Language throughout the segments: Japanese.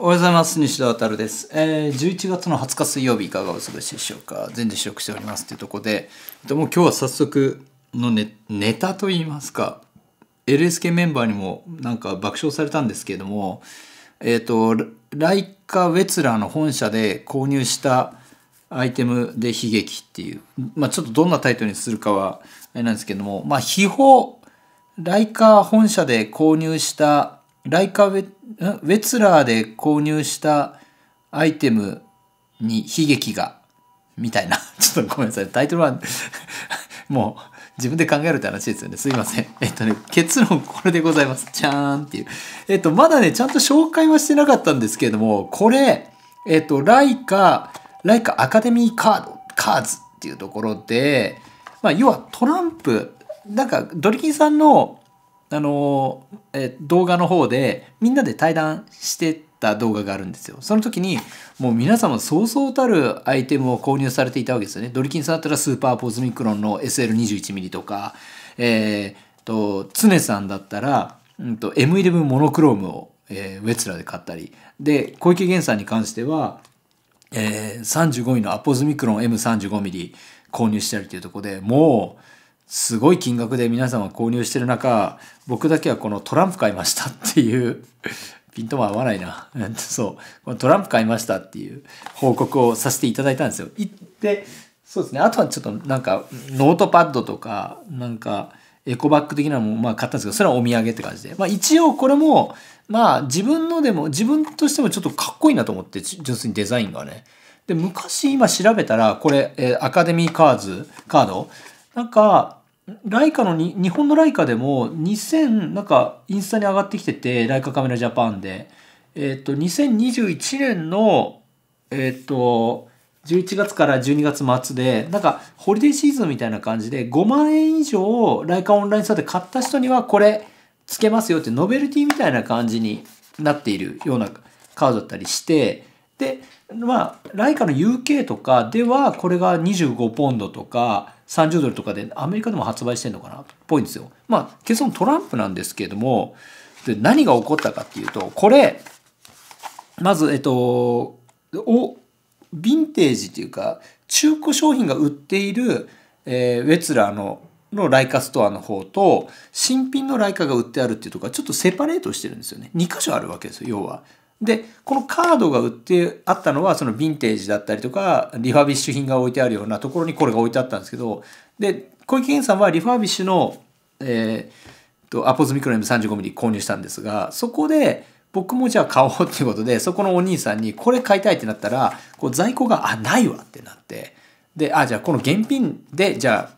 おはようございます。西田渉です。えー、11月の20日水曜日、いかがお過ごしでしょうか。全然試食しておりますというところで、もう今日は早速のネネタといいますか、LSK メンバーにもなんか爆笑されたんですけれども、えっ、ー、と、ライカ・ウェツラーの本社で購入したアイテムで悲劇っていう、まあ、ちょっとどんなタイトルにするかはあれなんですけども、まあ、秘宝、ライカ本社で購入したライカウェウェツラーで購入したアイテムに悲劇が、みたいな。ちょっとごめんなさい。タイトルは もう、自分で考えるって話ですよね。すいません。えっとね、結論これでございます。じゃーんっていう。えっと、まだね、ちゃんと紹介はしてなかったんですけれども、これ、えっと、ライカ、ライカアカデミーカード、カーズっていうところで、まあ、要はトランプ、なんか、ドリキンさんのあの、え動画の方でみんなで対談してた動画があるんですよ。その時にもう皆様そうそうたるアイテムを購入されていたわけですよね。ドリキンさんだったらスーパーポズミクロンの SL21mm とか、えー、と、常さんだったら、うんと、M11 モノクロームを、えー、ウェツラで買ったり。で、小池源さんに関しては、えー、35位のアポズミクロン M35mm 購入したりというとこでもうすごい金額で皆さんは購入してる中、僕だけはこのトランプ買いましたっていうピントも合わないな。そう。このトランプ買いましたっていう報告をさせていただいたんですよ。行って、そうですね。あとはちょっとなんか、ノートパッドとか、なんか、エコバッグ的なのもまあ買ったんですけど、それはお土産って感じで。まあ一応これも、まあ自分のでも、自分としてもちょっとかっこいいなと思って、純粋にデザインがね。で、昔今調べたら、これ、えアカデミーカーズ、カードなんか、ライカのに、日本のライカでも2000、なんかインスタに上がってきてて、ライカカメラジャパンで、えっ、ー、と、2021年の、えっ、ー、と、11月から12月末で、なんかホリデーシーズンみたいな感じで、5万円以上、ライカオンラインサーで買った人にはこれつけますよって、ノベルティみたいな感じになっているようなカードだったりして、で、まあ、ライカの UK とかでは、これが25ポンドとか、30ドルとかで、アメリカでも発売してんのかなっぽいんですよ。まあ、結論トランプなんですけれども、で、何が起こったかっていうと、これ、まず、えっと、お、ヴィンテージっていうか、中古商品が売っている、えー、ウェツラーののライカストアの方と新品のライカが売ってあるっていうとこはちょっとセパレートしてるんですよね。2箇所あるわけですよ、要は。で、このカードが売ってあったのは、そのヴィンテージだったりとか、リファビッシュ品が置いてあるようなところにこれが置いてあったんですけど、で、小池健さんはリファビッシュの、えー、と、アポズミクロ M35mm 購入したんですが、そこで、僕もじゃあ買おうっていうことで、そこのお兄さんにこれ買いたいってなったら、こう在庫が、あ、ないわってなって、で、あ、じゃあこの現品で、じゃあ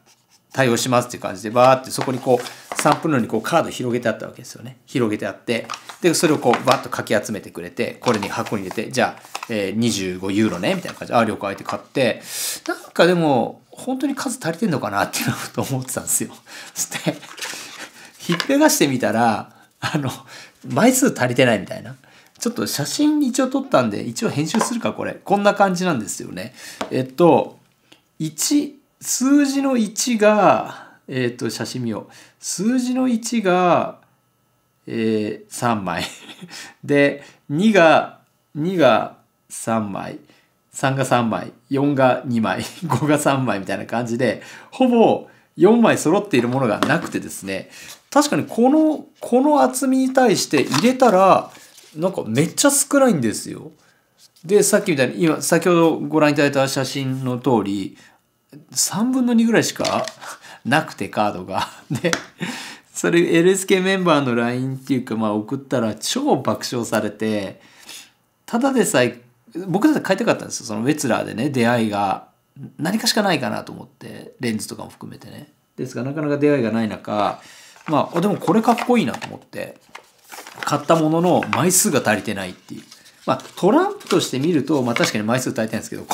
対応しますっていう感じで、バーってそこにこう、散布のにこうカード広げてあったわけですよね。広げてあって、で、それをこうバッとかき集めてくれて、これに箱に入れて、じゃあ、えー、25ユーロね、みたいな感じで、あ、旅行相手買って、なんかでも、本当に数足りてんのかなっていうと思ってたんですよ。そして、ひっぺがしてみたら、あの、枚数足りてないみたいな。ちょっと写真一応撮ったんで、一応編集するか、これ。こんな感じなんですよね。えっと、1、数字の1が、えっ、ー、と、写真見よう。数字の1が、えー、3枚。で、2が、2が3枚。3が3枚。4が2枚。5 が3枚みたいな感じで、ほぼ4枚揃っているものがなくてですね。確かにこの、この厚みに対して入れたら、なんかめっちゃ少ないんですよ。で、さっきみたいに、今、先ほどご覧いただいた写真の通り、3分の2ぐらいしかなくてカードが。で、それ LSK メンバーの LINE っていうか、まあ送ったら超爆笑されて、ただでさえ、僕だって買いたかったんですよ。そのウェツラーでね、出会いが何かしかないかなと思って、レンズとかも含めてね。ですが、なかなか出会いがない中、まあ、でもこれかっこいいなと思って、買ったものの枚数が足りてないっていう。まあ、トランプとして見ると、まあ確かに枚数足りてないんですけど、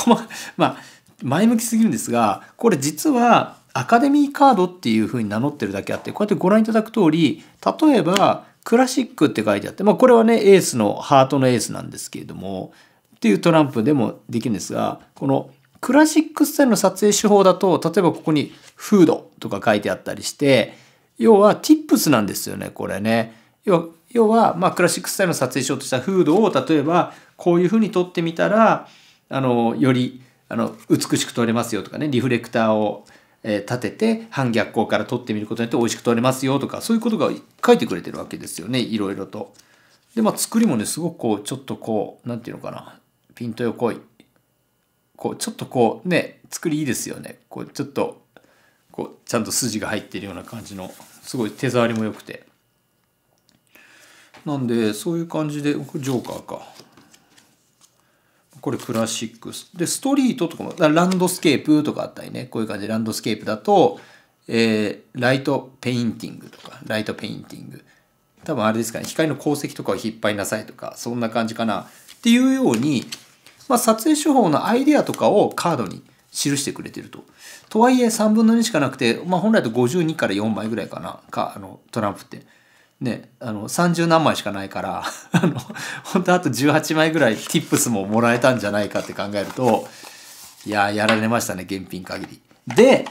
まあ、前向きすぎるんですが、これ実は、アカデミーカードっていうふうに名乗ってるだけあって、こうやってご覧いただく通り、例えば、クラシックって書いてあって、まあこれはね、エースの、ハートのエースなんですけれども、っていうトランプでもできるんですが、このクラシックスタイルの撮影手法だと、例えばここにフードとか書いてあったりして、要は tips なんですよね、これね。要は、まあ、クラシックスタイルの撮影しようとしたフードを、例えば、こういうふうに撮ってみたら、あの、より、あの、美しく撮れますよとかね、リフレクターをえ立てて反逆光から取ってみることによって美味しく取れますよとかそういうことが書いてくれてるわけですよねいろいろと。でまあ作りもねすごくこうちょっとこう何て言うのかなピントよこいこうちょっとこうね作りいいですよねこうちょっとこうちゃんと筋が入ってるような感じのすごい手触りも良くて。なんでそういう感じでジョーカーかこれクラシックス。で、ストリートとかも、ランドスケープとかあったりね、こういう感じでランドスケープだと、えー、ライトペインティングとか、ライトペインティング。多分あれですかね、光の鉱石とかを引っ張りなさいとか、そんな感じかな。っていうように、まあ、撮影手法のアイデアとかをカードに記してくれてると。とはいえ3分の2しかなくて、まあ、本来と52から4枚ぐらいかな、か、あの、トランプって。ね、あの30何枚しかないから あの本当あと18枚ぐらいティップスももらえたんじゃないかって考えるといややられましたね現品限り。で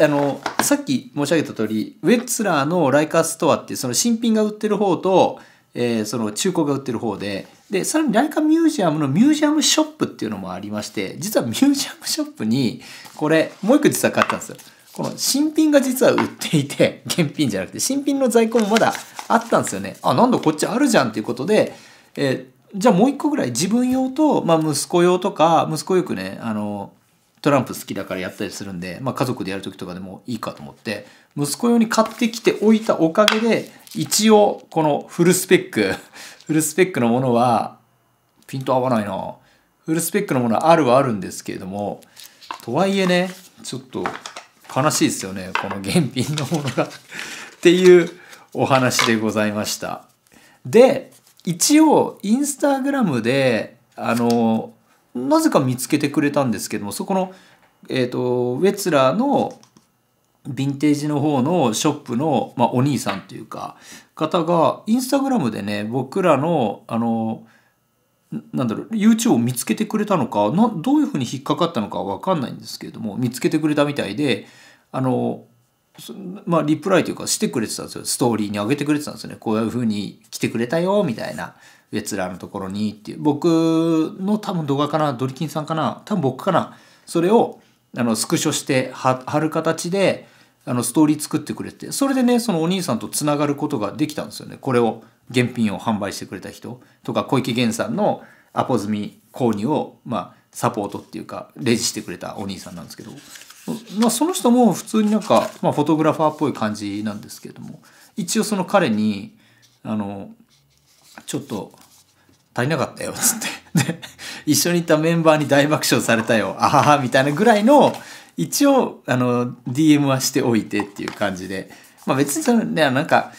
あのさっき申し上げた通りウェッツラーのライカーストアってその新品が売ってる方と、えー、その中古が売ってる方ででさらにライカミュージアムのミュージアムショップっていうのもありまして実はミュージアムショップにこれもう一個実は買ったんですよ。この新品が実は売っていて、現品じゃなくて、新品の在庫もまだあったんですよね。あ、なんだこっちあるじゃんっていうことで、えー、じゃあもう一個ぐらい自分用と、まあ息子用とか、息子よくね、あの、トランプ好きだからやったりするんで、まあ、家族でやる時とかでもいいかと思って息子用に買ってきておいたおかげで一応このフルスペック フルスペックのものはピント合わないなフルスペックのものはあるはあるんですけれどもとはいえねちょっと悲しいですよねこの現品のものが っていうお話でございましたで一応インスタグラムであのなぜか見つけてくれたんですけどもそこの、えーと、ウェツラーのヴィンテージの方のショップの、まあ、お兄さんというか方がインスタグラムでね僕らのあのなんだろう YouTube を見つけてくれたのかなどういうふうに引っかかったのかは分かんないんですけれども見つけてくれたみたいであのまあリプライというかしてくれてたんですよストーリーに上げてくれてたんですよねこういうふうに来てくれたよみたいなラーのところにっていう僕の多分動画かなドリキンさんかな多分僕かなそれをあのスクショして貼る形であのストーリー作ってくれてそれでねそのお兄さんとつながることができたんですよねこれを原品を販売してくれた人とか小池源さんのアポ済み購入を、まあ、サポートっていうかレジしてくれたお兄さんなんですけど、まあ、その人も普通になんか、まあ、フォトグラファーっぽい感じなんですけれども一応その彼にあのちょっと足りなかったよっつって一緒に行ったメンバーに大爆笑されたよあははみたいなぐらいの一応あの DM はしておいてっていう感じで。まあ別にそのね、なんか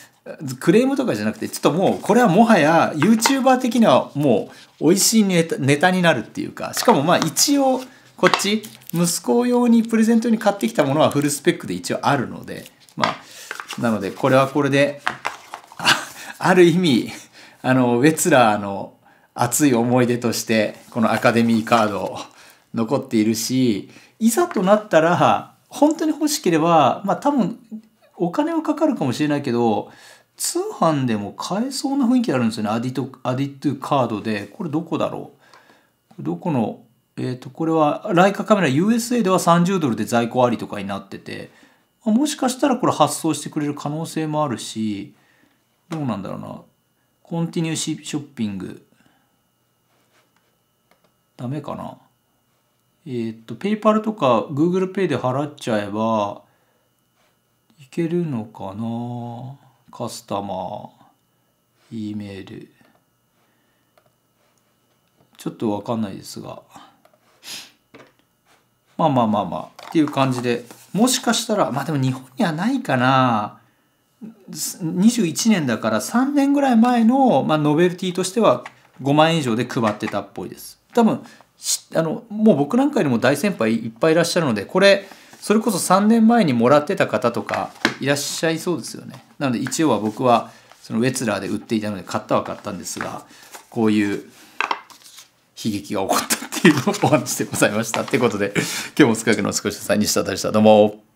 クレームとかじゃなくてちょっともうこれはもはや YouTuber 的にはもう美味しいネタネタになるっていうかしかもまあ一応こっち息子用にプレゼントに買ってきたものはフルスペックで一応あるのでまあなのでこれはこれである意味あのウェツラーの熱い思い出としてこのアカデミーカード残っているしいざとなったら本当に欲しければまあ多分お金はかかるかもしれないけど、通販でも買えそうな雰囲気あるんですよね。アディト、アディトゥカードで。これどこだろうどこの、えっ、ー、と、これは、ライカカメラ USA では30ドルで在庫ありとかになってて、もしかしたらこれ発送してくれる可能性もあるし、どうなんだろうな。コンティニューショッピング。ダメかな。えっ、ー、と、ペイパルとか GooglePay で払っちゃえば、けるのかなカスタマー E メールちょっと分かんないですがまあまあまあまあっていう感じでもしかしたらまあでも日本にはないかな21年だから3年ぐらい前の、まあ、ノベルティとしては5万円以上で配ってたっぽいです多分あのもう僕なんかよりも大先輩いっぱいいらっしゃるのでこれそれこそ3年前にもらってた方とかいらっしゃいそうですよね。なので一応は僕はそのウェツラーで売っていたので買ったは買ったんですが、こういう悲劇が起こったっていうお話でございました。ってことで、今日もスカークの少しさ西田しした。どうも。